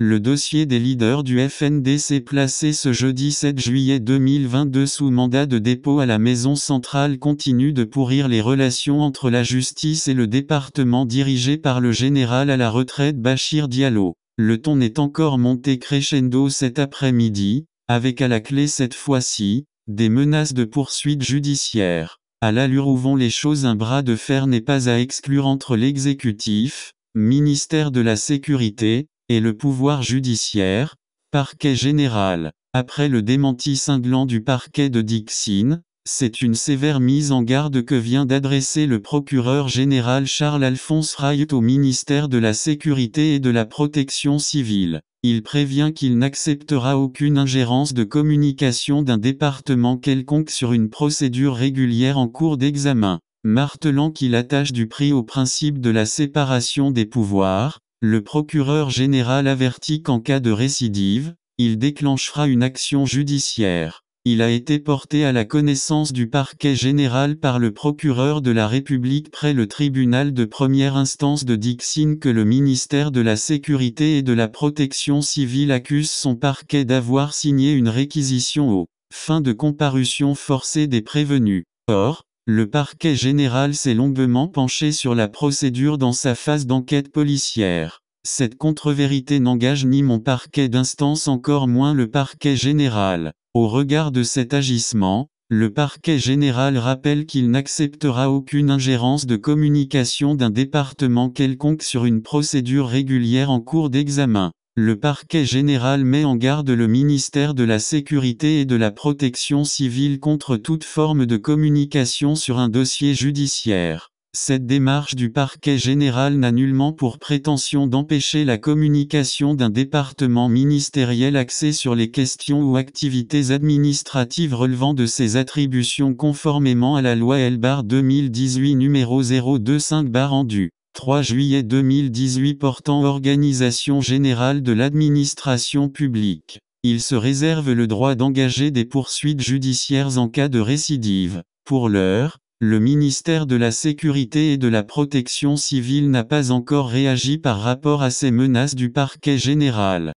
Le dossier des leaders du FNDC placé ce jeudi 7 juillet 2022 sous mandat de dépôt à la Maison centrale continue de pourrir les relations entre la justice et le département dirigé par le général à la retraite Bachir Diallo. Le ton est encore monté crescendo cet après-midi, avec à la clé cette fois-ci, des menaces de poursuites judiciaires. À l'allure où vont les choses un bras de fer n'est pas à exclure entre l'exécutif, ministère de la Sécurité, et le pouvoir judiciaire, parquet général. Après le démenti cinglant du parquet de Dixine, c'est une sévère mise en garde que vient d'adresser le procureur général Charles-Alphonse Rayet au ministère de la Sécurité et de la Protection civile. Il prévient qu'il n'acceptera aucune ingérence de communication d'un département quelconque sur une procédure régulière en cours d'examen, martelant qu'il attache du prix au principe de la séparation des pouvoirs, le procureur général avertit qu'en cas de récidive, il déclenchera une action judiciaire. Il a été porté à la connaissance du parquet général par le procureur de la République près le tribunal de première instance de Dixine que le ministère de la Sécurité et de la Protection civile accuse son parquet d'avoir signé une réquisition au fin de comparution forcée des prévenus. Or, le parquet général s'est longuement penché sur la procédure dans sa phase d'enquête policière. Cette contre-vérité n'engage ni mon parquet d'instance encore moins le parquet général. Au regard de cet agissement, le parquet général rappelle qu'il n'acceptera aucune ingérence de communication d'un département quelconque sur une procédure régulière en cours d'examen. Le parquet général met en garde le ministère de la Sécurité et de la Protection civile contre toute forme de communication sur un dossier judiciaire. Cette démarche du parquet général n'a nullement pour prétention d'empêcher la communication d'un département ministériel axé sur les questions ou activités administratives relevant de ses attributions conformément à la loi L-2018 numéro 025 rendu. 3 juillet 2018 portant Organisation générale de l'administration publique. Il se réserve le droit d'engager des poursuites judiciaires en cas de récidive. Pour l'heure, le ministère de la Sécurité et de la Protection civile n'a pas encore réagi par rapport à ces menaces du parquet général.